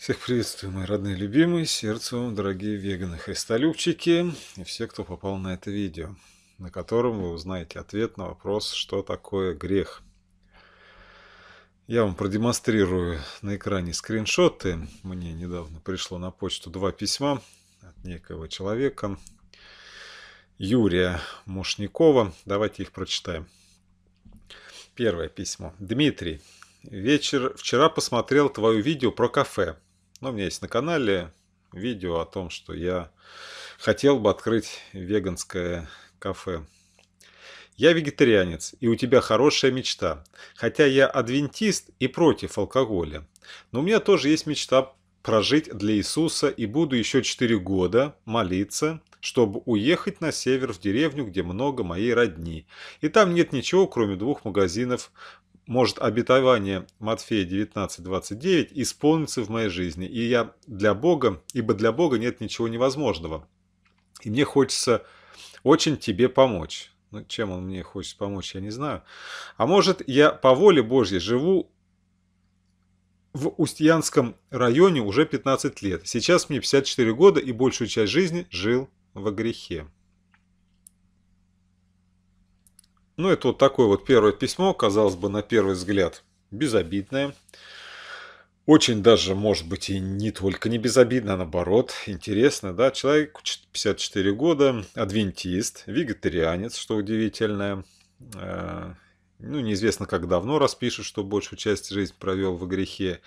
Всех приветствую, мои родные любимые, сердцу вам, дорогие веганы, христолюбчики и все, кто попал на это видео, на котором вы узнаете ответ на вопрос, что такое грех. Я вам продемонстрирую на экране скриншоты. Мне недавно пришло на почту два письма от некого человека, Юрия Мушникова. Давайте их прочитаем. Первое письмо. Дмитрий, вечер. Вчера посмотрел твое видео про кафе. Но ну, у меня есть на канале видео о том, что я хотел бы открыть веганское кафе. Я вегетарианец, и у тебя хорошая мечта. Хотя я адвентист и против алкоголя. Но у меня тоже есть мечта прожить для Иисуса и буду еще 4 года молиться, чтобы уехать на север в деревню, где много моей родни. И там нет ничего, кроме двух магазинов может обетование Матфея 19.29 исполнится в моей жизни. И я для Бога, ибо для Бога нет ничего невозможного. И мне хочется очень тебе помочь. Ну, чем он мне хочет помочь, я не знаю. А может, я по воле Божьей живу в Устьянском районе уже 15 лет. Сейчас мне 54 года и большую часть жизни жил в грехе. Ну, это вот такое вот первое письмо, казалось бы, на первый взгляд, безобидное. Очень даже, может быть, и не только не безобидно, а наоборот, интересно, да, человек 54 года, адвентист, вегетарианец, что удивительное, э, ну, неизвестно, как давно распишет, что большую часть жизни провел в грехе.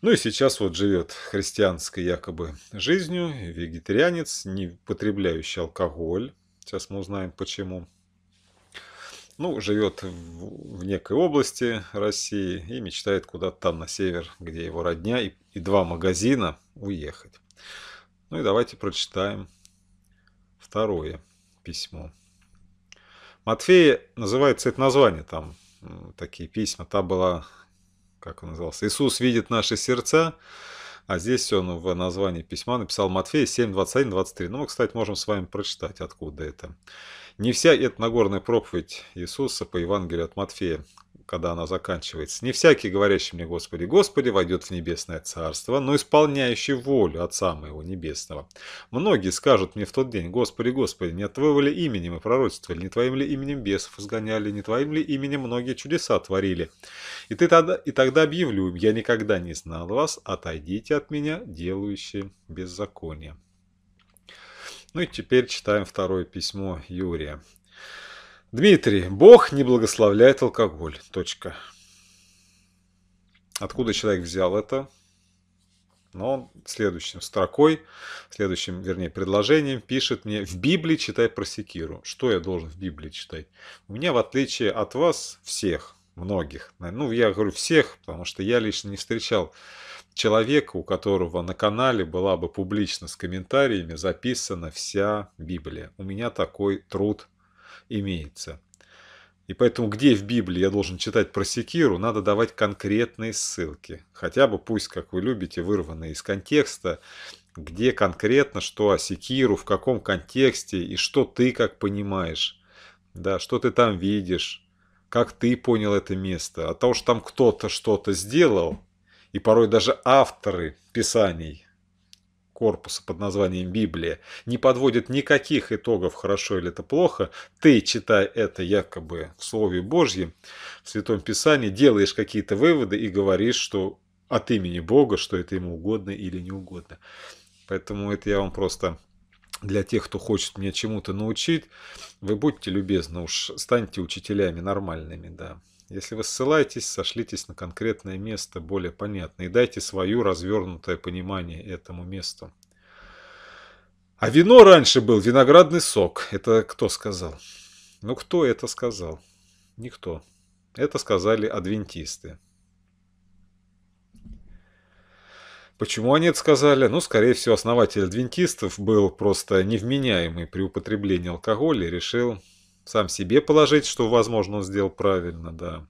Ну и сейчас вот живет христианской якобы жизнью, вегетарианец, не потребляющий алкоголь. Сейчас мы узнаем почему ну, живет в, в некой области России и мечтает куда-то там на север, где его родня и, и два магазина, уехать. Ну и давайте прочитаем второе письмо. Матфея называется это название там, такие письма. Та была, как он назывался, «Иисус видит наши сердца», а здесь он в названии письма написал Матфея 7, 21, 23. Ну, мы, кстати, можем с вами прочитать, откуда это. Не вся эта нагорная проповедь Иисуса по Евангелию от Матфея, когда она заканчивается. Не всякий, говорящий мне Господи, Господи, войдет в небесное царство, но исполняющий волю Отца моего небесного. Многие скажут мне в тот день, Господи, Господи, не от Твоего ли имени мы пророчествовали, не Твоим ли именем бесов изгоняли, не Твоим ли именем многие чудеса творили. И, ты тогда, и тогда объявлю им, я никогда не знал вас, отойдите от меня, делающие беззаконие. Ну и теперь читаем второе письмо Юрия. Дмитрий, Бог не благословляет алкоголь. Точка. Откуда человек взял это? Но ну, он следующим строкой, следующим, вернее, предложением пишет мне «В Библии читай про секиру». Что я должен в Библии читать? У меня, в отличие от вас, всех, многих, ну, я говорю всех, потому что я лично не встречал человека, у которого на канале была бы публично с комментариями записана вся Библия. У меня такой труд имеется. И поэтому где в Библии я должен читать про секиру, надо давать конкретные ссылки. Хотя бы пусть, как вы любите, вырванные из контекста, где конкретно что о секиру, в каком контексте и что ты как понимаешь. Да, что ты там видишь, как ты понял это место. От а того, что там кто-то что-то сделал, и порой даже авторы писаний корпуса под названием Библия не подводят никаких итогов, хорошо или это плохо, ты, читая это якобы в Слове Божьем, в Святом Писании, делаешь какие-то выводы и говоришь, что от имени Бога, что это ему угодно или не угодно. Поэтому это я вам просто для тех, кто хочет меня чему-то научить, вы будьте любезны, уж станьте учителями нормальными, да. Если вы ссылаетесь, сошлитесь на конкретное место, более понятно и дайте свое развернутое понимание этому месту. А вино раньше был виноградный сок. Это кто сказал? Ну, кто это сказал? Никто. Это сказали адвентисты. Почему они это сказали? Ну, скорее всего, основатель адвентистов был просто невменяемый при употреблении алкоголя и решил сам себе положить, что, возможно, он сделал правильно, да,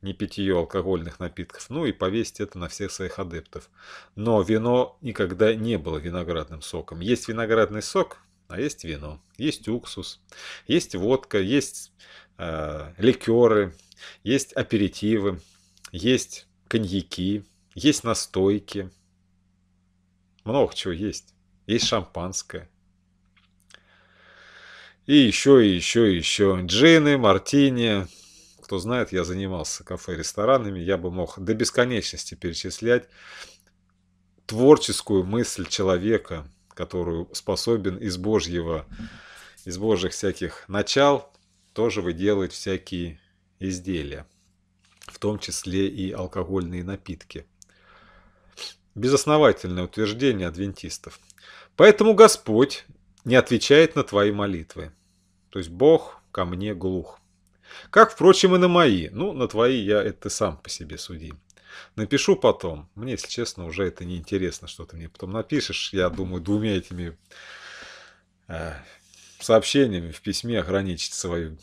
не пить ее алкогольных напитков, ну и повесить это на всех своих адептов. Но вино никогда не было виноградным соком. Есть виноградный сок, а есть вино, есть уксус, есть водка, есть э, ликеры, есть аперитивы, есть коньяки, есть настойки, много чего есть. Есть шампанское. И еще, и еще, и еще. Джины, мартини. Кто знает, я занимался кафе ресторанами. Я бы мог до бесконечности перечислять творческую мысль человека, которую способен из Божьего, из Божьих всяких начал тоже вы выделать всякие изделия, в том числе и алкогольные напитки. Безосновательное утверждение адвентистов. Поэтому Господь не отвечает на твои молитвы. То есть Бог ко мне глух. Как, впрочем, и на мои. Ну, на твои я это сам по себе суди. Напишу потом. Мне, если честно, уже это не интересно, что ты мне потом напишешь. Я думаю, двумя этими э, сообщениями в письме ограничить свои,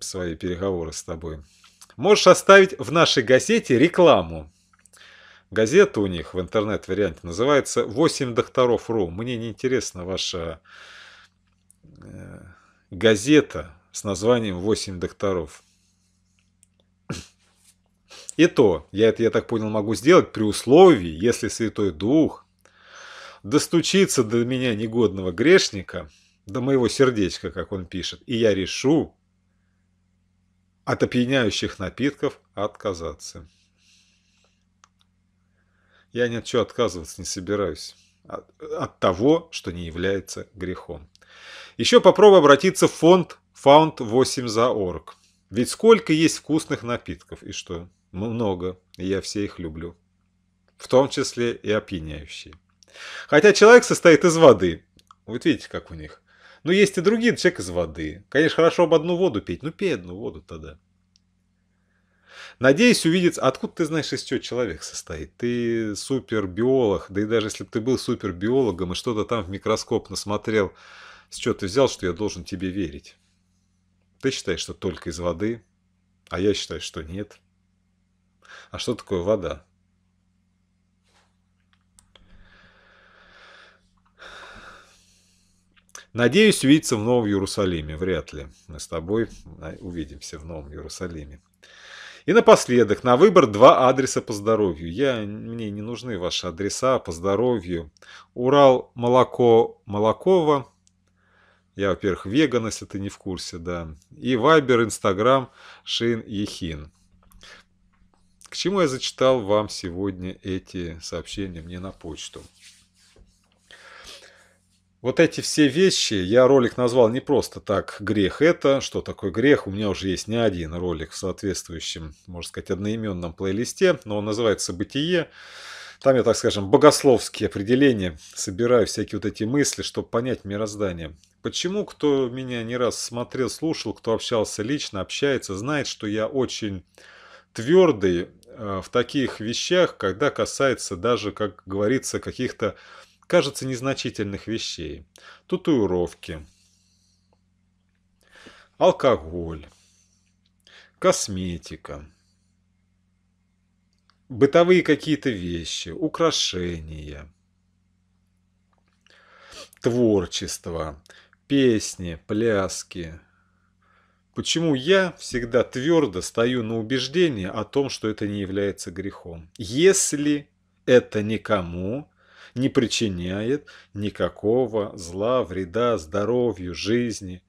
свои переговоры с тобой. Можешь оставить в нашей газете рекламу. Газета у них в интернет-варианте называется «8 докторов.ру». Мне не интересна ваша э, газета с названием «8 докторов». И то, я это, я так понял, могу сделать при условии, если Святой Дух достучится до меня негодного грешника, до моего сердечка, как он пишет, и я решу от опьяняющих напитков отказаться. Я ни от чего отказываться не собираюсь. От, от того, что не является грехом. Еще попробую обратиться в фонд Found 8 за орг. Ведь сколько есть вкусных напитков, и что? Много, и я все их люблю. В том числе и опьяняющие. Хотя человек состоит из воды. Вот видите, как у них. Но есть и другие, человек из воды. Конечно, хорошо об одну воду пить, ну пей одну воду тогда. Надеюсь увидеть, откуда ты знаешь, из чего человек состоит. Ты супербиолог, да и даже если бы ты был супербиологом и что-то там в микроскоп насмотрел, с чего ты взял, что я должен тебе верить? Ты считаешь, что только из воды, а я считаю, что нет. А что такое вода? Надеюсь увидеться в Новом Иерусалиме. Вряд ли. Мы с тобой а, увидимся в Новом Иерусалиме. И напоследок, на выбор два адреса по здоровью. Я, мне не нужны ваши адреса по здоровью. Урал молоко Молокова. Я, во-первых, веган, если ты не в курсе, да. И Вайбер, Инстаграм, Шин Ехин. К чему я зачитал вам сегодня эти сообщения мне на почту? Вот эти все вещи, я ролик назвал не просто так «Грех это», что такое грех, у меня уже есть не один ролик в соответствующем, можно сказать, одноименном плейлисте, но он называется «Бытие». Там я, так скажем, богословские определения, собираю всякие вот эти мысли, чтобы понять мироздание. Почему, кто меня не раз смотрел, слушал, кто общался лично, общается, знает, что я очень твердый э, в таких вещах, когда касается даже, как говорится, каких-то кажется, незначительных вещей. Татуировки, алкоголь, косметика, бытовые какие-то вещи, украшения, творчество, песни, пляски. Почему я всегда твердо стою на убеждении о том, что это не является грехом? Если это никому не причиняет никакого зла, вреда здоровью, жизни.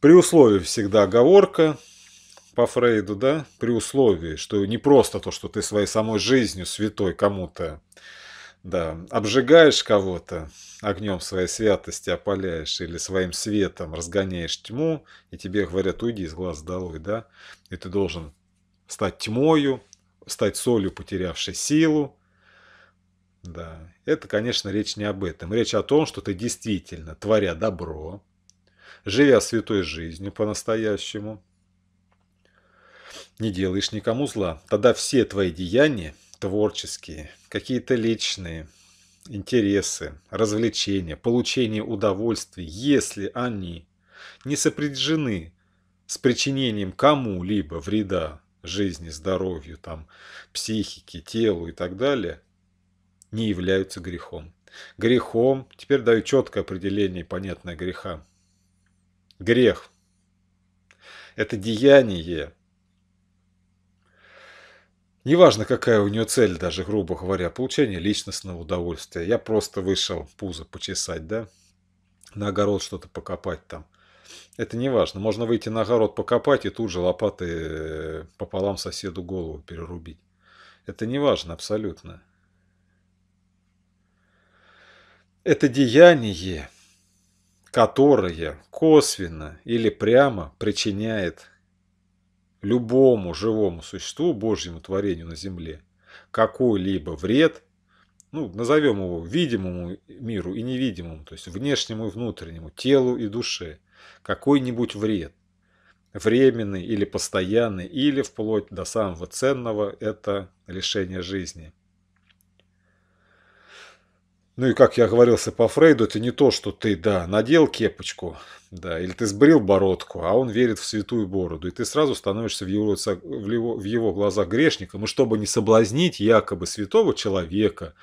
При условии всегда оговорка по Фрейду, да, при условии, что не просто то, что ты своей самой жизнью святой кому-то, да, обжигаешь кого-то огнем своей святости, опаляешь или своим светом разгоняешь тьму, и тебе говорят, уйди из глаз долой, да, и ты должен стать тьмою, стать солью, потерявшей силу, да, это, конечно, речь не об этом. Речь о том, что ты действительно, творя добро, живя святой жизнью по-настоящему, не делаешь никому зла. Тогда все твои деяния, творческие, какие-то личные, интересы, развлечения, получение удовольствий, если они не сопряжены с причинением кому-либо вреда жизни, здоровью, там, психике, телу и так далее – не являются грехом. Грехом, теперь даю четкое определение, понятное греха. Грех – это деяние, Неважно, какая у нее цель, даже, грубо говоря, получение личностного удовольствия. Я просто вышел пузо почесать, да? На огород что-то покопать там. Это не важно. Можно выйти на огород покопать и тут же лопаты э, пополам соседу голову перерубить. Это не важно абсолютно. Это деяние, которое косвенно или прямо причиняет любому живому существу, Божьему творению на земле, какой-либо вред, ну, назовем его видимому миру и невидимому, то есть внешнему и внутреннему, телу и душе, какой-нибудь вред, временный или постоянный, или вплоть до самого ценного, это лишение жизни – ну и как я говорился по Фрейду, это не то, что ты, да, надел кепочку, да, или ты сбрил бородку, а он верит в святую бороду, и ты сразу становишься в его, в его, в его глазах грешником. И ну, чтобы не соблазнить якобы святого человека,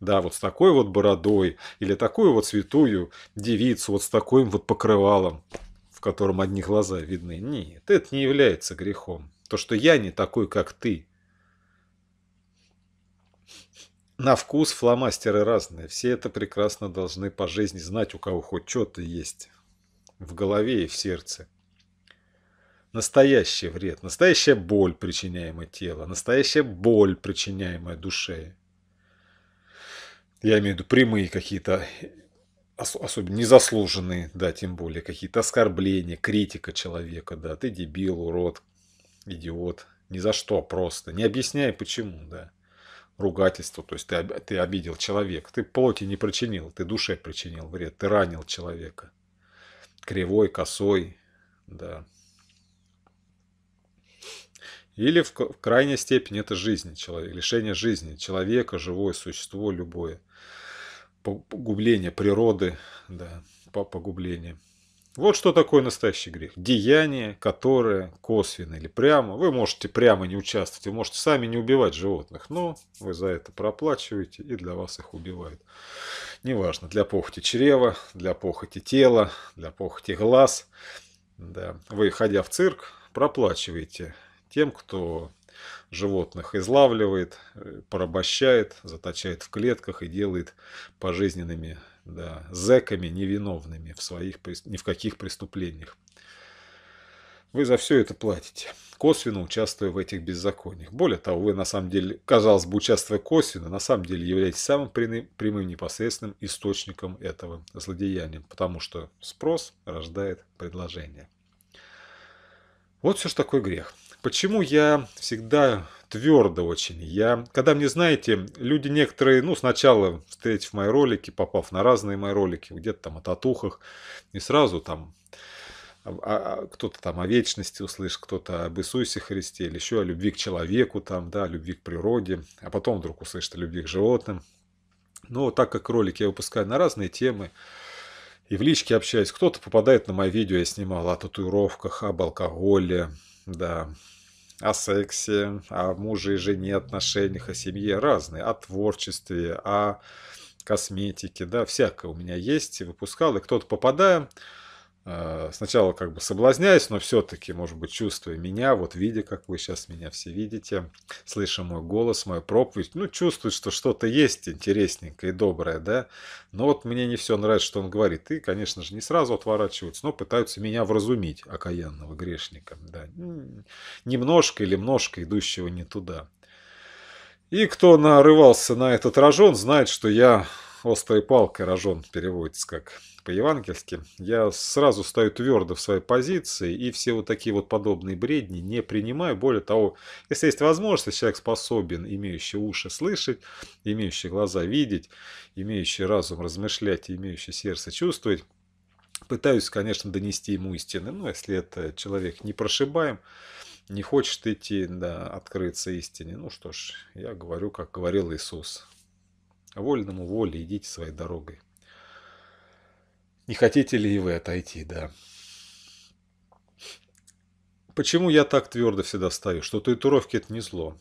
да, вот с такой вот бородой, или такую вот святую девицу, вот с таким вот покрывалом, в котором одни глаза видны. Нет, это не является грехом. То, что я не такой, как ты – на вкус фломастеры разные. Все это прекрасно должны по жизни знать, у кого хоть что-то есть. В голове и в сердце. Настоящий вред, настоящая боль, причиняемая телу, настоящая боль, причиняемая душе. Я имею в виду прямые какие-то, особенно незаслуженные, да, тем более, какие-то оскорбления, критика человека, да, ты дебил, урод, идиот, ни за что просто, не объясняя почему, да ругательство, то есть ты, ты обидел человека, ты плоти не причинил, ты душе причинил вред, ты ранил человека. Кривой, косой, да. Или в, в крайней степени это жизнь человека, лишение жизни человека, живое существо, любое. Погубление природы, да, погубление. Вот что такое настоящий грех. Деяние, которое косвенно или прямо. Вы можете прямо не участвовать, вы можете сами не убивать животных, но вы за это проплачиваете и для вас их убивают. Неважно, для похоти чрева, для похоти тела, для похоти глаз. Да. Вы, ходя в цирк, проплачиваете тем, кто животных излавливает, э, порабощает, заточает в клетках и делает пожизненными да, зэками невиновными в своих, ни в каких преступлениях. Вы за все это платите, косвенно участвуя в этих беззакониях. Более того, вы на самом деле, казалось бы, участвуя косвенно, на самом деле являетесь самым прямым непосредственным источником этого злодеяния, потому что спрос рождает предложение. Вот все ж такой грех. Почему я всегда твердо очень? Я, когда мне, знаете, люди некоторые, ну, сначала встретив мои ролики, попав на разные мои ролики, где-то там о татухах, не сразу там а, а, а, кто-то там о вечности услышит, кто-то об Иисусе Христе, или еще о любви к человеку, там, да, о любви к природе, а потом вдруг услышит о любви к животным. Но так как ролики я выпускаю на разные темы, и в личке общаюсь. Кто-то попадает на мои видео, я снимал о татуировках, об алкоголе, да, о сексе, о муже и жене, отношениях, о семье разные, о творчестве, о косметике, да, всякое у меня есть, и выпускал, и кто-то попадая, Э, сначала как бы соблазняюсь, но все-таки, может быть, чувствуя меня, вот видя, как вы сейчас меня все видите, слыша мой голос, мою проповедь, ну, чувствует, что что-то есть интересненькое и доброе, да, но вот мне не все нравится, что он говорит, и, конечно же, не сразу отворачиваются, но пытаются меня вразумить, окаянного грешника, да, немножко или множко идущего не туда. И кто нарывался на этот рожон, знает, что я острой палкой рожон переводится как по-евангельски, я сразу стою твердо в своей позиции и все вот такие вот подобные бредни не принимаю. Более того, если есть возможность, человек способен, имеющий уши слышать, имеющий глаза видеть, имеющий разум размышлять, имеющий сердце чувствовать, пытаюсь, конечно, донести ему истины. Но если это человек не прошибаем, не хочет идти, да, открыться истине, ну что ж, я говорю, как говорил Иисус. Вольному воле идите своей дорогой. Не хотите ли и вы отойти, да? Почему я так твердо всегда стою, что татуировки – это не зло?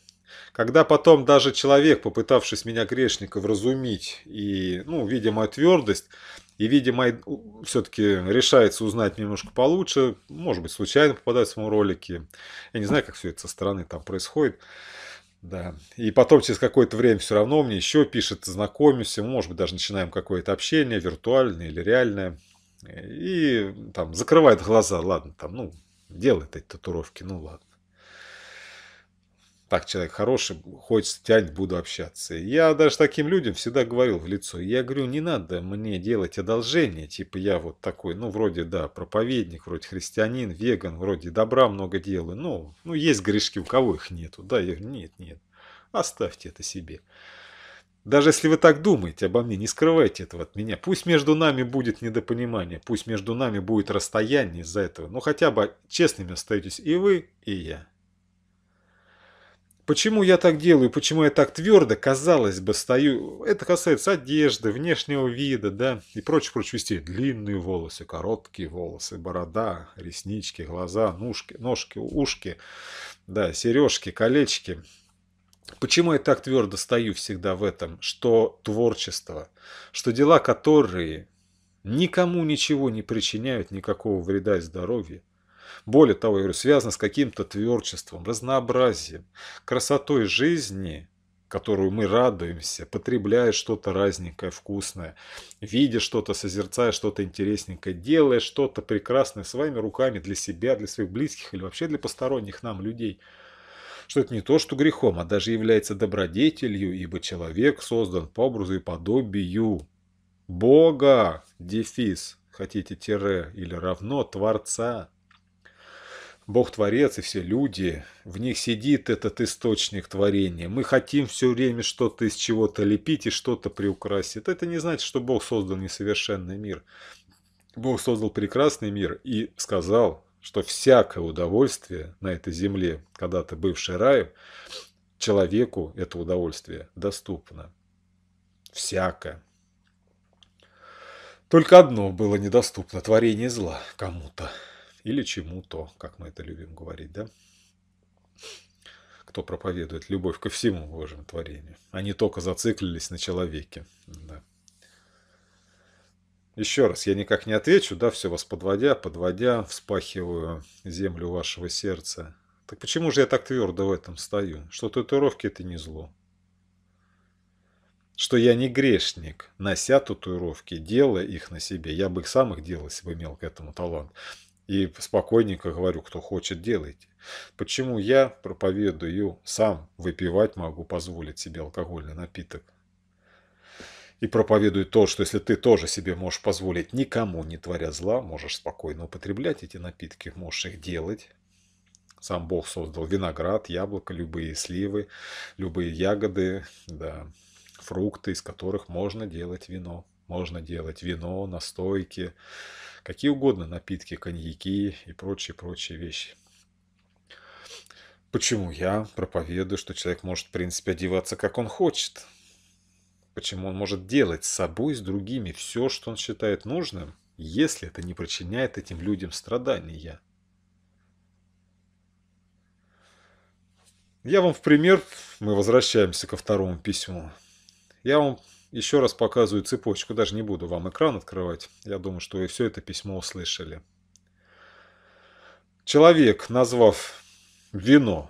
Когда потом даже человек, попытавшись меня грешника вразумить, и, ну, видя мою твердость, и, видимо, все-таки решается узнать немножко получше, может быть, случайно попадает в самом ролики, я не знаю, как все это со стороны там происходит, да. И потом через какое-то время все равно мне еще пишет, знакомимся, может быть, даже начинаем какое-то общение, виртуальное или реальное. И там закрывает глаза, ладно, там, ну, делает эти татуировки, ну ладно так, человек хороший, хочется, тянет, буду общаться. Я даже таким людям всегда говорил в лицо, я говорю, не надо мне делать одолжение, типа я вот такой, ну, вроде, да, проповедник, вроде христианин, веган, вроде добра много делаю, ну, ну, есть грешки, у кого их нету, да, я говорю, нет, нет, оставьте это себе. Даже если вы так думаете обо мне, не скрывайте этого от меня. Пусть между нами будет недопонимание, пусть между нами будет расстояние из-за этого, но ну, хотя бы честными остаетесь и вы, и я. Почему я так делаю, почему я так твердо, казалось бы, стою, это касается одежды, внешнего вида, да, и прочих прочих Вести Длинные волосы, короткие волосы, борода, реснички, глаза, ножки, ножки, ушки, да, сережки, колечки. Почему я так твердо стою всегда в этом, что творчество, что дела, которые никому ничего не причиняют, никакого вреда и здоровья, более того, я говорю, связано с каким-то творчеством, разнообразием, красотой жизни, которую мы радуемся, потребляя что-то разненькое, вкусное, видя что-то, созерцая что-то интересненькое, делая что-то прекрасное своими руками для себя, для своих близких или вообще для посторонних нам людей – что это не то, что грехом, а даже является добродетелью, ибо человек создан по образу и подобию Бога, дефис, хотите тире или равно Творца. Бог-творец и все люди, в них сидит этот источник творения. Мы хотим все время что-то из чего-то лепить и что-то приукрасить. Это не значит, что Бог создал несовершенный мир. Бог создал прекрасный мир и сказал, что всякое удовольствие на этой земле, когда-то бывший раем, человеку это удовольствие доступно. Всякое. Только одно было недоступно – творение зла кому-то или чему-то, как мы это любим говорить, да? Кто проповедует любовь ко всему Божьему творению, они а только зациклились на человеке, да. Еще раз, я никак не отвечу, да, все вас подводя, подводя, вспахиваю землю вашего сердца. Так почему же я так твердо в этом стою? Что татуировки – это не зло. Что я не грешник, нося татуировки, делая их на себе. Я бы их сам их делал, если бы имел к этому талант. И спокойненько говорю, кто хочет, делайте. Почему я проповедую, сам выпивать могу позволить себе алкогольный напиток? И проповедую то, что если ты тоже себе можешь позволить, никому не творя зла, можешь спокойно употреблять эти напитки, можешь их делать. Сам Бог создал виноград, яблоко, любые сливы, любые ягоды, да, фрукты, из которых можно делать вино. Можно делать вино, настойки, какие угодно напитки, коньяки и прочие-прочие вещи. Почему я проповедую, что человек может, в принципе, одеваться, как он хочет? Почему он может делать с собой, с другими все, что он считает нужным, если это не причиняет этим людям страдания? Я вам в пример, мы возвращаемся ко второму письму. Я вам еще раз показываю цепочку, даже не буду вам экран открывать. Я думаю, что вы все это письмо услышали. Человек, назвав вино,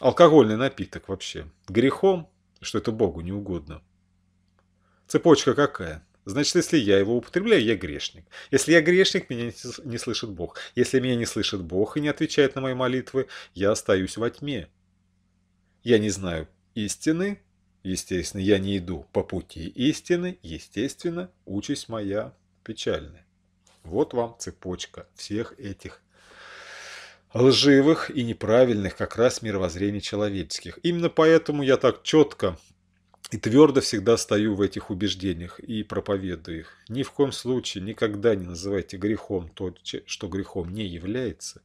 алкогольный напиток вообще, грехом, что это Богу не угодно. Цепочка какая? Значит, если я его употребляю, я грешник. Если я грешник, меня не слышит Бог. Если меня не слышит Бог и не отвечает на мои молитвы, я остаюсь во тьме. Я не знаю истины, Естественно, я не иду по пути истины, естественно, участь моя печальная. Вот вам цепочка всех этих лживых и неправильных как раз мировоззрений человеческих. Именно поэтому я так четко и твердо всегда стою в этих убеждениях и проповедую их. Ни в коем случае никогда не называйте грехом то, что грехом не является.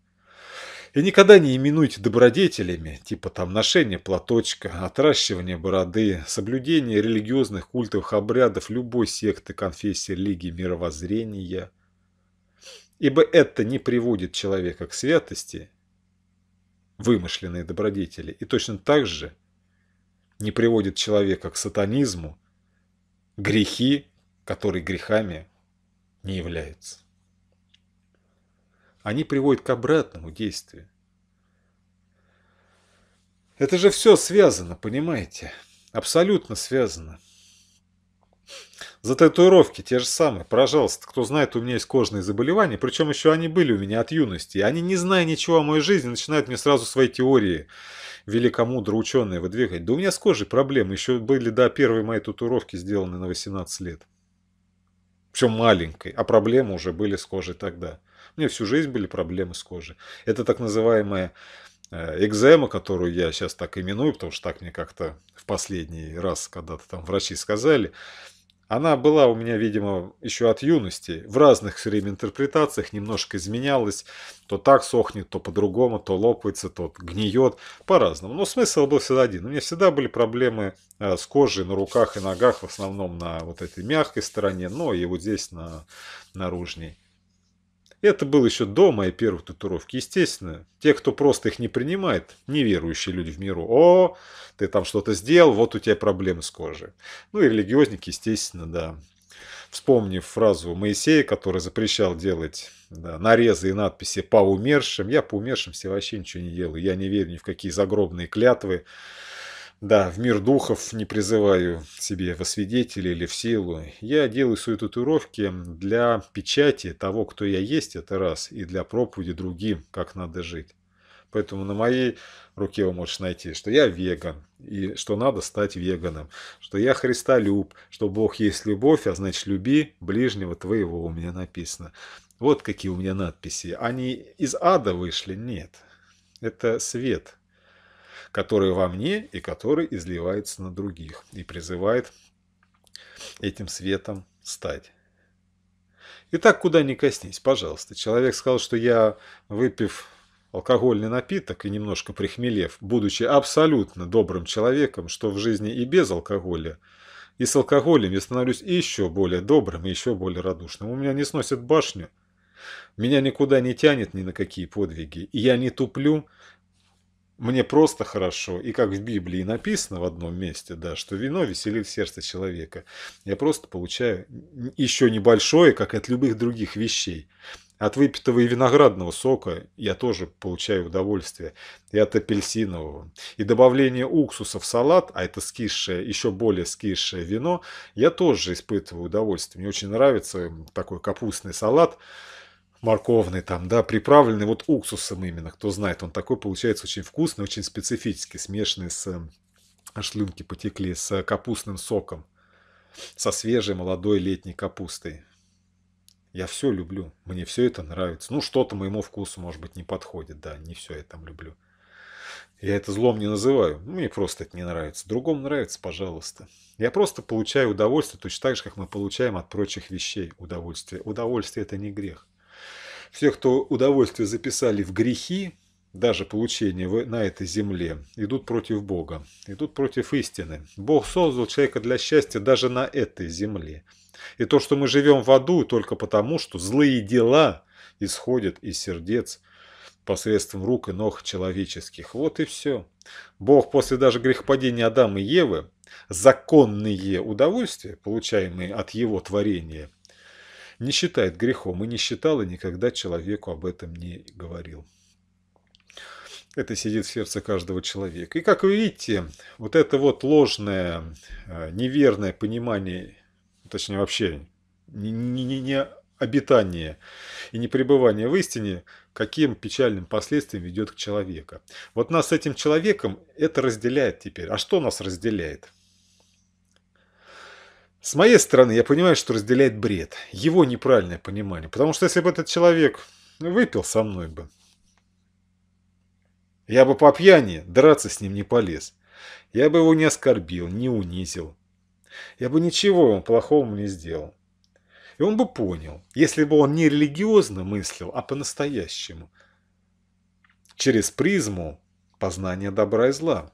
И никогда не именуйте добродетелями, типа там ношение платочка, отращивание бороды, соблюдение религиозных культовых обрядов любой секты, конфессии, религии, мировоззрения. Ибо это не приводит человека к святости, вымышленные добродетели, и точно так же не приводит человека к сатанизму, грехи, которые грехами не являются они приводят к обратному действию. Это же все связано, понимаете? Абсолютно связано. За татуировки те же самые. Пожалуйста, кто знает, у меня есть кожные заболевания, причем еще они были у меня от юности. И они, не зная ничего о моей жизни, начинают мне сразу свои теории великомудро ученые выдвигать. Да у меня с кожей проблемы еще были до первой моей татуировки сделанной на 18 лет. Причем маленькой, а проблемы уже были с кожей тогда. У меня всю жизнь были проблемы с кожей. Это так называемая э, экзема, которую я сейчас так именую, потому что так мне как-то в последний раз когда-то там врачи сказали, она была у меня, видимо, еще от юности. В разных все время интерпретациях немножко изменялась. То так сохнет, то по-другому, то лопается, то гниет. По-разному. Но смысл был всегда один. У меня всегда были проблемы э, с кожей на руках и ногах. В основном на вот этой мягкой стороне, но и вот здесь на наружней это было еще до моей первой татуировки. Естественно, те, кто просто их не принимает, неверующие люди в миру. О, ты там что-то сделал, вот у тебя проблемы с кожей. Ну и религиозники, естественно, да. Вспомнив фразу Моисея, который запрещал делать да, нарезы и надписи по умершим, я по умершим все вообще ничего не делаю. Я не верю ни в какие загробные клятвы. Да, в мир духов не призываю себе во свидетели или в силу. Я делаю свои татуировки для печати того, кто я есть, это раз, и для проповеди другим, как надо жить. Поэтому на моей руке вы можете найти, что я веган, и что надо стать веганом, что я христолюб, что Бог есть любовь, а значит люби ближнего твоего у меня написано. Вот какие у меня надписи. Они из ада вышли? Нет. Это свет – который во мне и который изливается на других и призывает этим светом стать. И так куда ни коснись, пожалуйста. Человек сказал, что я, выпив алкогольный напиток и немножко прихмелев, будучи абсолютно добрым человеком, что в жизни и без алкоголя, и с алкоголем я становлюсь еще более добрым и еще более радушным. У меня не сносит башню, меня никуда не тянет ни на какие подвиги, и я не туплю мне просто хорошо. И как в Библии написано в одном месте, да, что вино веселит сердце человека. Я просто получаю еще небольшое, как от любых других вещей. От выпитого и виноградного сока я тоже получаю удовольствие. И от апельсинового. И добавление уксуса в салат, а это скисшее, еще более скисшее вино, я тоже испытываю удовольствие. Мне очень нравится эм, такой капустный салат морковный там, да, приправленный вот уксусом именно, кто знает, он такой получается очень вкусный, очень специфический, смешанный с эм, шлюнки потекли, с э, капустным соком, со свежей молодой летней капустой. Я все люблю, мне все это нравится. Ну, что-то моему вкусу, может быть, не подходит, да, не все я там люблю. Я это злом не называю, мне просто это не нравится. Другому нравится, пожалуйста. Я просто получаю удовольствие точно так же, как мы получаем от прочих вещей удовольствие. Удовольствие – это не грех. Все, кто удовольствие записали в грехи, даже получение на этой земле, идут против Бога, идут против истины. Бог создал человека для счастья даже на этой земле. И то, что мы живем в аду, только потому, что злые дела исходят из сердец посредством рук и ног человеческих. Вот и все. Бог после даже грехопадения Адама и Евы законные удовольствия, получаемые от его творения – не считает грехом и не считал, и никогда человеку об этом не говорил. Это сидит в сердце каждого человека. И как вы видите, вот это вот ложное, э, неверное понимание, точнее вообще не, не, не обитание и непребывание в истине, каким печальным последствиям ведет к человеку. Вот нас с этим человеком это разделяет теперь. А что нас разделяет? С моей стороны, я понимаю, что разделяет бред, его неправильное понимание. Потому что если бы этот человек выпил со мной бы, я бы по пьяни драться с ним не полез. Я бы его не оскорбил, не унизил. Я бы ничего ему плохого не сделал. И он бы понял, если бы он не религиозно мыслил, а по-настоящему. Через призму познания добра и зла.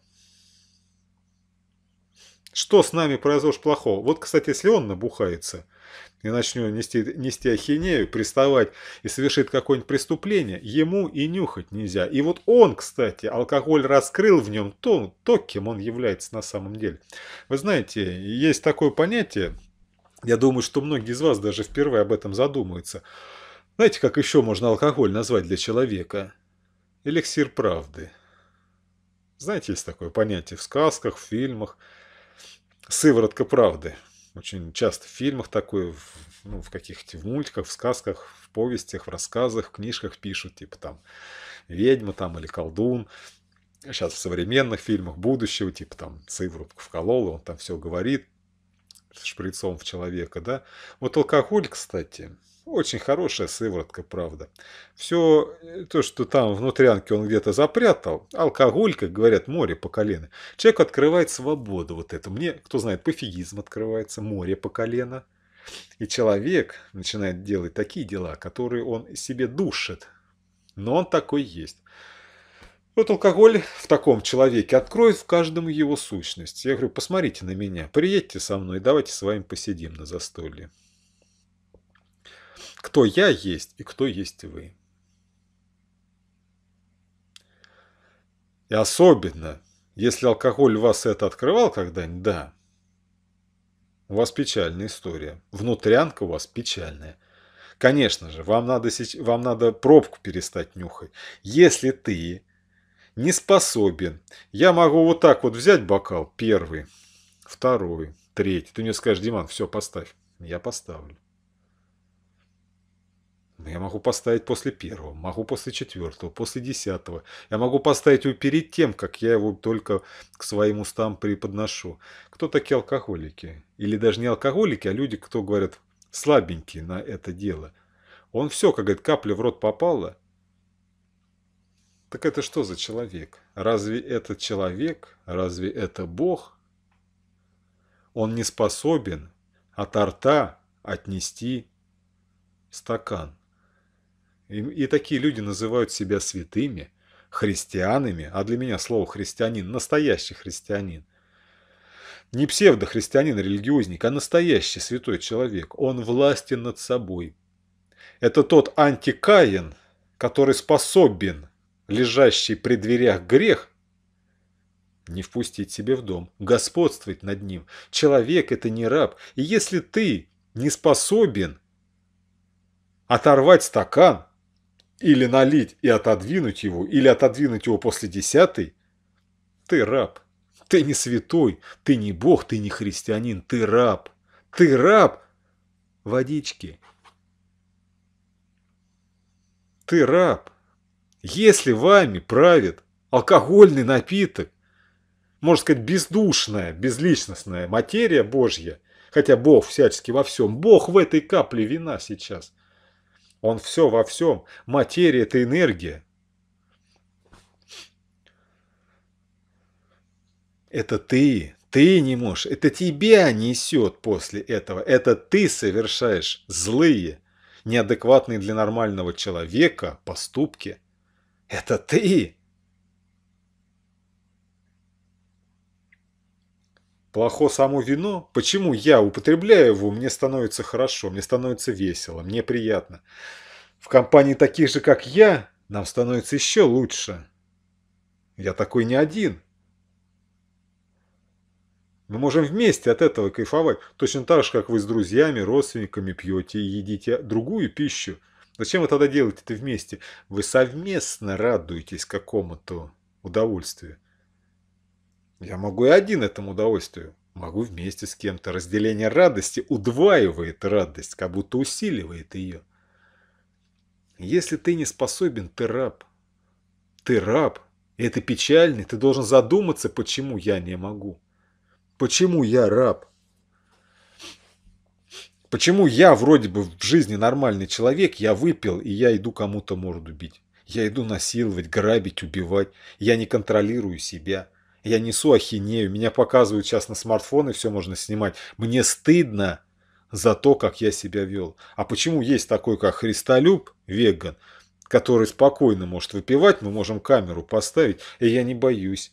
Что с нами произошло плохого? Вот, кстати, если он набухается и начнет нести, нести ахинею, приставать и совершит какое-нибудь преступление, ему и нюхать нельзя. И вот он, кстати, алкоголь раскрыл в нем то, то кем он является на самом деле. Вы знаете, есть такое понятие, я думаю, что многие из вас даже впервые об этом задумаются. Знаете, как еще можно алкоголь назвать для человека? Эликсир правды. Знаете, есть такое понятие в сказках, в фильмах – сыворотка правды. Очень часто в фильмах такое, в, ну, в каких-то в мультиках, в сказках, в повестях, в рассказах, в книжках пишут, типа там ведьма там или колдун. Сейчас в современных фильмах будущего, типа там сыворотку вколол, он там все говорит шприцом в человека, да. Вот алкоголь, кстати, очень хорошая сыворотка, правда. Все э, то, что там внутрянке он где-то запрятал, алкоголь, как говорят, море по колено. Человек открывает свободу вот эту, Мне, кто знает, пофигизм открывается, море по колено. И человек начинает делать такие дела, которые он себе душит. Но он такой есть. Вот алкоголь в таком человеке откроет в каждом его сущность. Я говорю, посмотрите на меня, приедьте со мной, давайте с вами посидим на застолье кто я есть и кто есть вы. И особенно, если алкоголь вас это открывал когда-нибудь, да, у вас печальная история. Внутрянка у вас печальная. Конечно же, вам надо, вам надо пробку перестать нюхать. Если ты не способен, я могу вот так вот взять бокал, первый, второй, третий. Ты мне скажешь, Диман, все, поставь. Я поставлю. Но ну, я могу поставить после первого, могу после четвертого, после десятого. Я могу поставить его перед тем, как я его только к своим устам преподношу. Кто такие алкоголики? Или даже не алкоголики, а люди, кто говорят слабенькие на это дело. Он все, как говорит, капля в рот попала. Так это что за человек? Разве это человек? Разве это Бог? Он не способен от рта отнести стакан. И, и такие люди называют себя святыми, христианами, а для меня слово «христианин» – настоящий христианин. Не псевдохристианин, религиозник, а настоящий святой человек. Он властен над собой. Это тот антикаин, который способен лежащий при дверях грех не впустить себе в дом, господствовать над ним. Человек – это не раб. И если ты не способен оторвать стакан, или налить и отодвинуть его, или отодвинуть его после десятой, ты раб. Ты не святой, ты не бог, ты не христианин, ты раб. Ты раб водички. Ты раб. Если вами правит алкогольный напиток, можно сказать, бездушная, безличностная материя Божья, хотя Бог всячески во всем, Бог в этой капле вина сейчас – он все во всем. Материя – это энергия. Это ты, ты не можешь, это тебя несет после этого. Это ты совершаешь злые, неадекватные для нормального человека поступки. Это ты. Плохо само вино? Почему я употребляю его, мне становится хорошо, мне становится весело, мне приятно. В компании таких же, как я, нам становится еще лучше. Я такой не один. Мы можем вместе от этого кайфовать. Точно так же, как вы с друзьями, родственниками пьете и едите другую пищу. Зачем вы тогда делаете это вместе? Вы совместно радуетесь какому-то удовольствию. Я могу и один этому удовольствию. Могу вместе с кем-то. Разделение радости удваивает радость, как будто усиливает ее. Если ты не способен, ты раб. Ты раб. И это печально. Ты должен задуматься, почему я не могу. Почему я раб? Почему я вроде бы в жизни нормальный человек, я выпил, и я иду кому-то морду бить? Я иду насиловать, грабить, убивать. Я не контролирую себя. Я несу ахинею, меня показывают сейчас на смартфон, и все можно снимать. Мне стыдно за то, как я себя вел. А почему есть такой, как Христолюб, веган, который спокойно может выпивать, мы можем камеру поставить, и я не боюсь.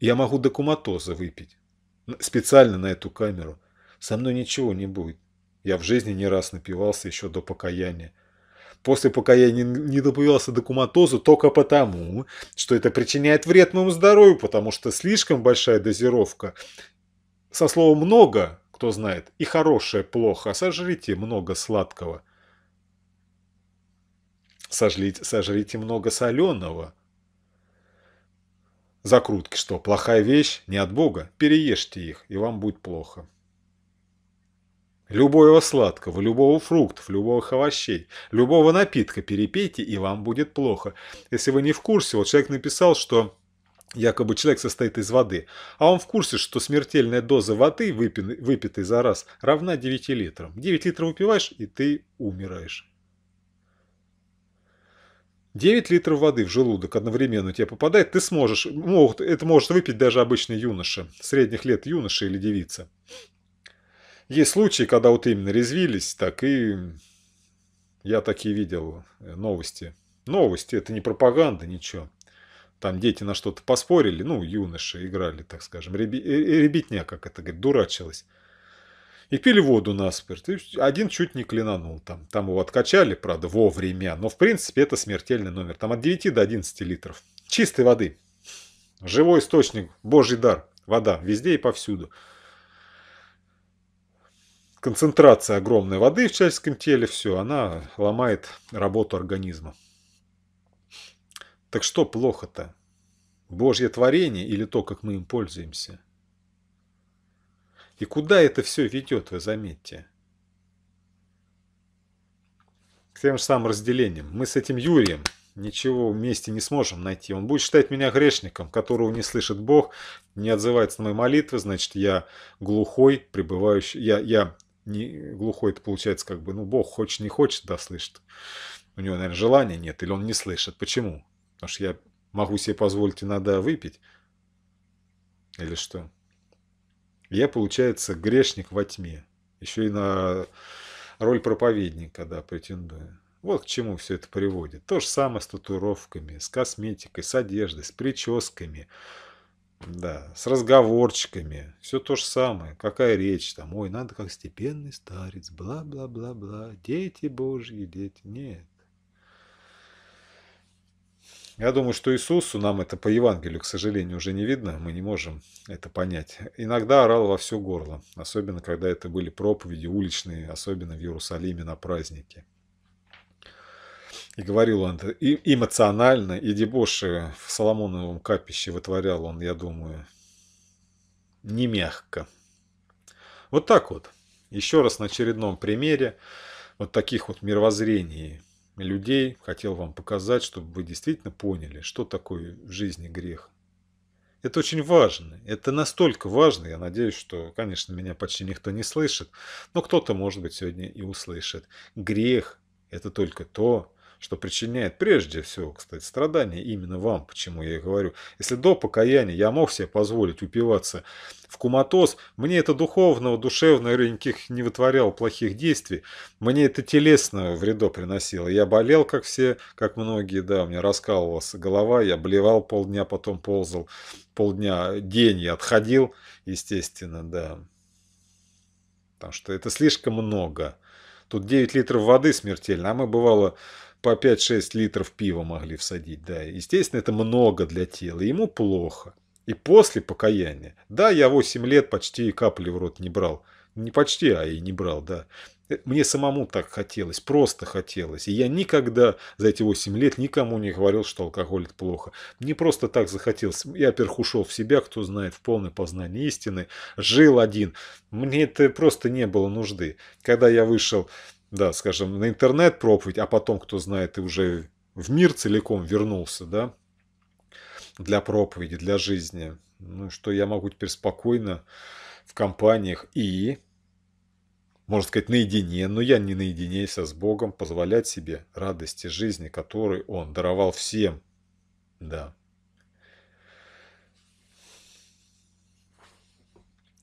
Я могу до куматоза выпить. Специально на эту камеру. Со мной ничего не будет. Я в жизни не раз напивался еще до покаяния после пока я не добавился до куматоза только потому, что это причиняет вред моему здоровью, потому что слишком большая дозировка. Со словом «много», кто знает, и хорошее плохо, а сожрите много сладкого. Сожрите, сожрите много соленого. Закрутки что, плохая вещь? Не от Бога? Переешьте их, и вам будет плохо. Любого сладкого, любого фруктов, любого овощей, любого напитка перепейте, и вам будет плохо. Если вы не в курсе, вот человек написал, что якобы человек состоит из воды, а он в курсе, что смертельная доза воды, выпитой за раз, равна 9 литрам. 9 литров выпиваешь, и ты умираешь. 9 литров воды в желудок одновременно тебе попадает, ты сможешь, могут, это может выпить даже обычный юноша, средних лет юноша или девица. Есть случаи, когда вот именно резвились, так и я такие видел э, новости. Новости, это не пропаганда, ничего. Там дети на что-то поспорили, ну, юноши играли, так скажем, реби, э, э, ребятня, как это говорит, дурачилась. И пили воду насмерть. И один чуть не клинанул там. Там его откачали, правда, вовремя. Но, в принципе, это смертельный номер. Там от 9 до 11 литров. Чистой воды. Живой источник, божий дар. Вода везде и повсюду концентрация огромной воды в человеческом теле, все, она ломает работу организма. Так что плохо-то? Божье творение или то, как мы им пользуемся? И куда это все ведет, вы заметьте? К тем же самым разделениям. Мы с этим Юрием ничего вместе не сможем найти. Он будет считать меня грешником, которого не слышит Бог, не отзывается на мои молитвы, значит, я глухой, пребывающий, я, я не глухой, это получается как бы, ну, Бог хочет, не хочет, да, слышит. У него, наверное, желания нет, или он не слышит. Почему? Потому что я могу себе позволить иногда выпить, или что? Я, получается, грешник во тьме. Еще и на роль проповедника, да, претендую. Вот к чему все это приводит. То же самое с татуировками, с косметикой, с одеждой, с прическами, да, с разговорчиками. Все то же самое. Какая речь там? Ой, надо как степенный старец. Бла-бла-бла-бла. Дети божьи, дети. Нет. Я думаю, что Иисусу нам это по Евангелию, к сожалению, уже не видно, мы не можем это понять. Иногда орал во все горло, особенно когда это были проповеди уличные, особенно в Иерусалиме на празднике. И говорил он, и эмоционально, и дебоши в Соломоновом капище вытворял он, я думаю, не мягко. Вот так вот. Еще раз на очередном примере вот таких вот мировоззрений людей хотел вам показать, чтобы вы действительно поняли, что такое в жизни грех. Это очень важно. Это настолько важно, я надеюсь, что, конечно, меня почти никто не слышит, но кто-то, может быть, сегодня и услышит. Грех – это только то, что причиняет прежде всего, кстати, страдания именно вам, почему я и говорю. Если до покаяния я мог себе позволить упиваться в куматоз, мне это духовного, душевного никаких не вытворяло плохих действий, мне это телесно вредо приносило. Я болел, как все, как многие, да, у меня раскалывалась голова, я блевал полдня, потом ползал полдня, день я отходил, естественно, да. Потому что это слишком много. Тут 9 литров воды смертельно, а мы бывало по 5-6 литров пива могли всадить, да. Естественно, это много для тела, ему плохо. И после покаяния. Да, я 8 лет почти капли в рот не брал. Не почти, а и не брал, да. Э, мне самому так хотелось, просто хотелось. И я никогда за эти 8 лет никому не говорил, что алкоголь это плохо. Мне просто так захотелось. Я, во-первых, ушел в себя, кто знает, в полное познание истины. Жил один. Мне это просто не было нужды. Когда я вышел да, скажем, на интернет проповедь, а потом, кто знает, ты уже в мир целиком вернулся, да, для проповеди, для жизни. Ну, что я могу теперь спокойно в компаниях и, можно сказать, наедине, но я не наедине а со с Богом, позволять себе радости жизни, которые Он даровал всем, да.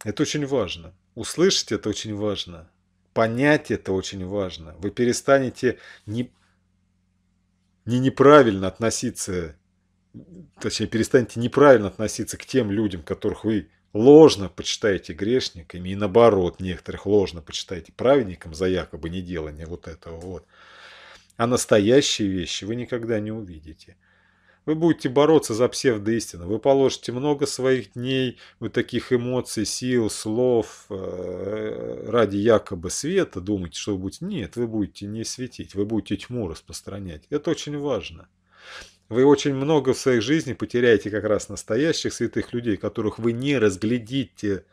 Это очень важно. Услышать это очень важно – понять это очень важно. Вы перестанете не, не неправильно относиться, точнее, перестанете неправильно относиться к тем людям, которых вы ложно почитаете грешниками, и наоборот, некоторых ложно почитаете праведником за якобы неделание вот этого вот. А настоящие вещи вы никогда не увидите – вы будете бороться за псевдоистину, вы положите много своих дней, вот таких эмоций, сил, слов э, ради якобы света, думаете, что вы будете... Нет, вы будете не светить, вы будете тьму распространять. Это очень важно. Вы очень много в своей жизни потеряете как раз настоящих святых людей, которых вы не разглядите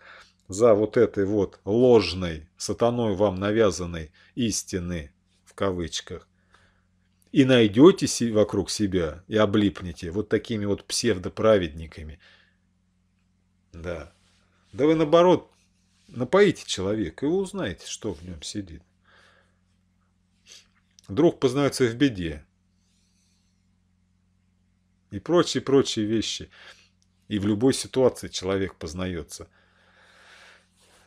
за вот этой вот ложной, сатаной вам навязанной истины в кавычках и найдете вокруг себя и облипнете вот такими вот псевдоправедниками. Да. Да вы наоборот напоите человека, и узнаете, что в нем сидит. Друг познается в беде. И прочие-прочие вещи. И в любой ситуации человек познается.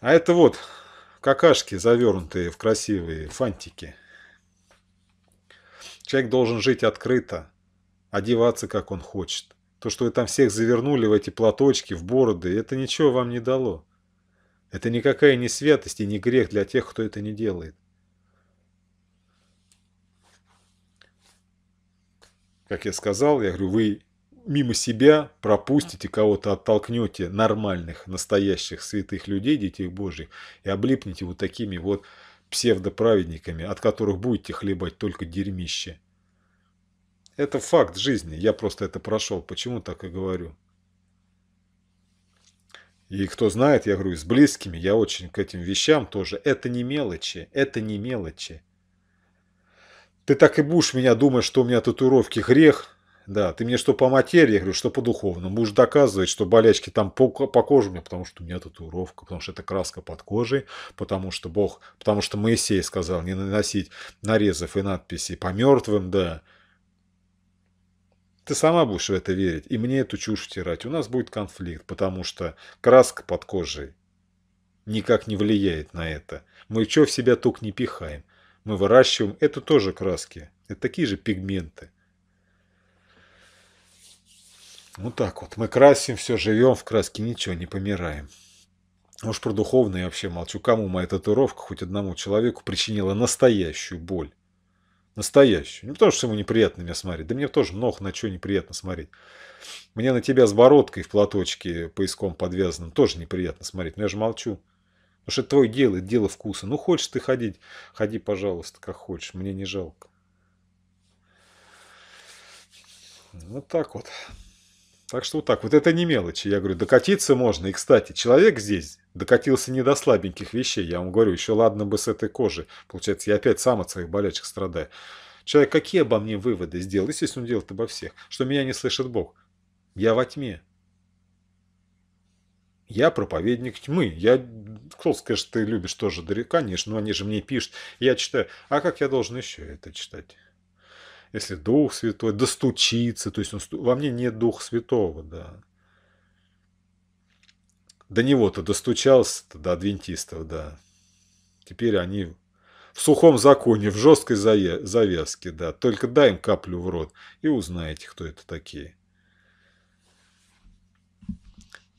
А это вот какашки, завернутые в красивые фантики – Человек должен жить открыто, одеваться как он хочет. То, что вы там всех завернули в эти платочки, в бороды, это ничего вам не дало. Это никакая не святость и не грех для тех, кто это не делает. Как я сказал, я говорю, вы мимо себя пропустите кого-то, оттолкнете нормальных, настоящих, святых людей, детей Божьих, и облипнете вот такими вот псевдоправедниками, от которых будете хлебать только дерьмище. Это факт жизни, я просто это прошел, почему так и говорю. И кто знает, я говорю, с близкими, я очень к этим вещам тоже. Это не мелочи, это не мелочи. Ты так и будешь меня думать, что у меня татуировки грех, да, ты мне что по материи, я говорю, что по духовному. Муж доказывает, что болячки там по, по коже у меня, потому что у меня татуировка, потому что это краска под кожей, потому что Бог, потому что Моисей сказал не наносить нарезов и надписей по мертвым, да. Ты сама будешь в это верить, и мне эту чушь втирать. У нас будет конфликт, потому что краска под кожей никак не влияет на это. Мы что в себя ток не пихаем. Мы выращиваем, это тоже краски, это такие же пигменты. Вот так вот. Мы красим все, живем в краске, ничего, не помираем. Уж про духовное я вообще молчу. Кому моя татуировка хоть одному человеку причинила настоящую боль? Настоящую. Не потому, что ему неприятно меня смотреть. Да мне тоже много на что неприятно смотреть. Мне на тебя с бородкой в платочке поиском подвязанным тоже неприятно смотреть. Но я же молчу. Потому что это твое дело, это дело вкуса. Ну, хочешь ты ходить, ходи, пожалуйста, как хочешь. Мне не жалко. Вот так вот. Так что вот так, вот это не мелочи. Я говорю, докатиться можно. И, кстати, человек здесь докатился не до слабеньких вещей. Я вам говорю, еще ладно бы с этой кожи. Получается, я опять сам от своих болячек страдаю. Человек какие обо мне выводы сделал? Естественно, он делает обо всех. Что меня не слышит Бог. Я во тьме. Я проповедник тьмы. Я, кто скажет, ты любишь тоже? конечно, но они же мне пишут. Я читаю. А как я должен еще это читать? если Дух Святой, достучиться, то есть он, во мне нет Духа Святого, да. До него-то достучался, до адвентистов, да. Теперь они в сухом законе, в жесткой завязке, да. Только дай им каплю в рот и узнаете, кто это такие.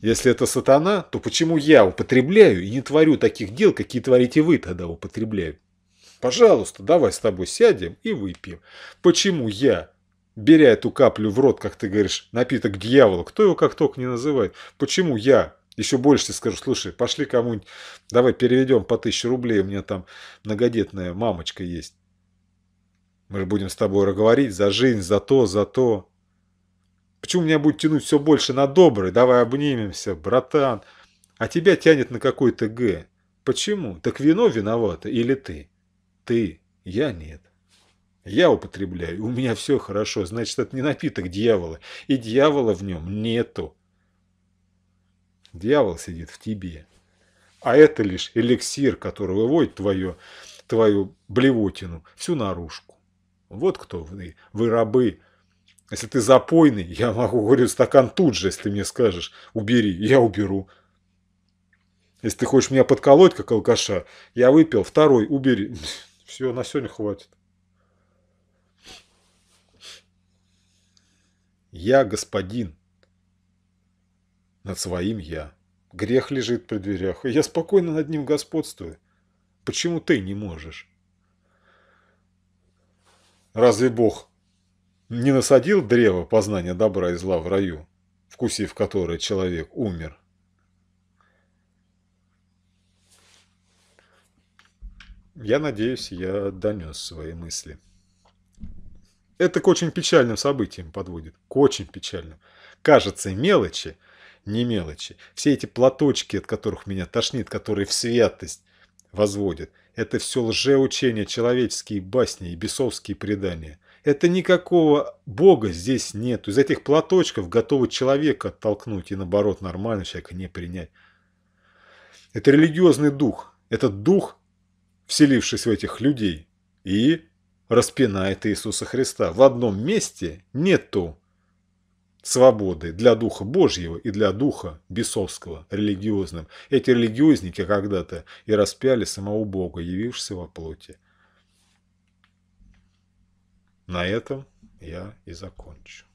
Если это сатана, то почему я употребляю и не творю таких дел, какие творите вы тогда употребляю? Пожалуйста, давай с тобой сядем и выпьем. Почему я, беря эту каплю в рот, как ты говоришь, напиток дьявола, кто его как только не называет, почему я еще больше тебе скажу, слушай, пошли кому-нибудь, давай переведем по тысяче рублей, у меня там многодетная мамочка есть. Мы же будем с тобой разговаривать за жизнь, за то, за то. Почему меня будет тянуть все больше на добрый? Давай обнимемся, братан. А тебя тянет на какой-то Г. Почему? Так вино виновато или ты? Ты, я нет. Я употребляю, у меня все хорошо, значит, это не напиток дьявола, и дьявола в нем нету. Дьявол сидит в тебе. А это лишь эликсир, который выводит твою, твою блевотину, всю наружку. Вот кто вы, вы рабы. Если ты запойный, я могу, говорю, стакан тут же, если ты мне скажешь, убери, я уберу. Если ты хочешь меня подколоть, как алкаша, я выпил, второй, убери. Все, на сегодня хватит. Я господин над своим я. Грех лежит при дверях, и я спокойно над ним господствую. Почему ты не можешь? Разве Бог не насадил древо познания добра и зла в раю, вкусив которое человек умер? Я надеюсь, я донес свои мысли. Это к очень печальным событиям подводит. К очень печальным. Кажется, мелочи, не мелочи. Все эти платочки, от которых меня тошнит, которые в святость возводят. Это все лжеучения, человеческие басни и бесовские предания. Это никакого бога здесь нет. Из этих платочков готовы человека оттолкнуть и наоборот нормально человека не принять. Это религиозный дух. Это дух вселившись в этих людей, и распинает Иисуса Христа. В одном месте нету свободы для Духа Божьего и для Духа бесовского, религиозным. Эти религиозники когда-то и распяли самого Бога, явившегося во плоти. На этом я и закончу.